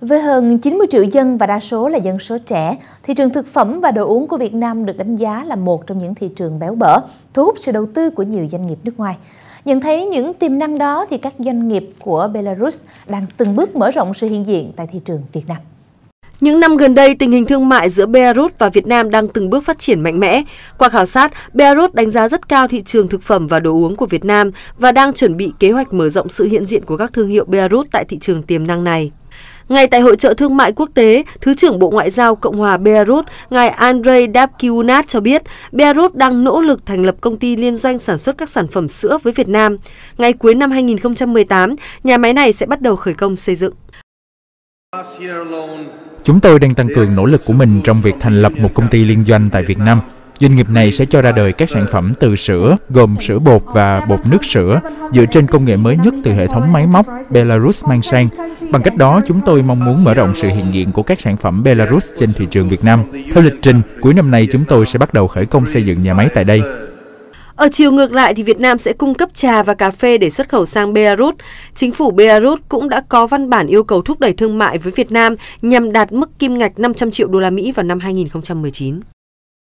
Với hơn 90 triệu dân và đa số là dân số trẻ, thị trường thực phẩm và đồ uống của Việt Nam được đánh giá là một trong những thị trường béo bở, thu hút sự đầu tư của nhiều doanh nghiệp nước ngoài. Nhận thấy những tiềm năng đó thì các doanh nghiệp của Belarus đang từng bước mở rộng sự hiện diện tại thị trường Việt Nam. Những năm gần đây, tình hình thương mại giữa Belarus và Việt Nam đang từng bước phát triển mạnh mẽ. Qua khảo sát, Belarus đánh giá rất cao thị trường thực phẩm và đồ uống của Việt Nam và đang chuẩn bị kế hoạch mở rộng sự hiện diện của các thương hiệu Belarus tại thị trường tiềm năng này. Ngay tại hội trợ thương mại quốc tế, Thứ trưởng Bộ Ngoại giao Cộng hòa Belarus, ngài Andrei Dabkiunat cho biết, Belarus đang nỗ lực thành lập công ty liên doanh sản xuất các sản phẩm sữa với Việt Nam. Ngay cuối năm 2018, nhà máy này sẽ bắt đầu khởi công xây dựng. Chúng tôi đang tăng cường nỗ lực của mình trong việc thành lập một công ty liên doanh tại Việt Nam. Doanh nghiệp này sẽ cho ra đời các sản phẩm từ sữa, gồm sữa bột và bột nước sữa, dựa trên công nghệ mới nhất từ hệ thống máy móc Belarus mang sang. Bằng cách đó, chúng tôi mong muốn mở rộng sự hiện diện của các sản phẩm Belarus trên thị trường Việt Nam. Theo lịch trình, cuối năm nay chúng tôi sẽ bắt đầu khởi công xây dựng nhà máy tại đây. Ở chiều ngược lại thì Việt Nam sẽ cung cấp trà và cà phê để xuất khẩu sang Belarus. Chính phủ Belarus cũng đã có văn bản yêu cầu thúc đẩy thương mại với Việt Nam nhằm đạt mức kim ngạch 500 triệu đô la Mỹ vào năm 2019.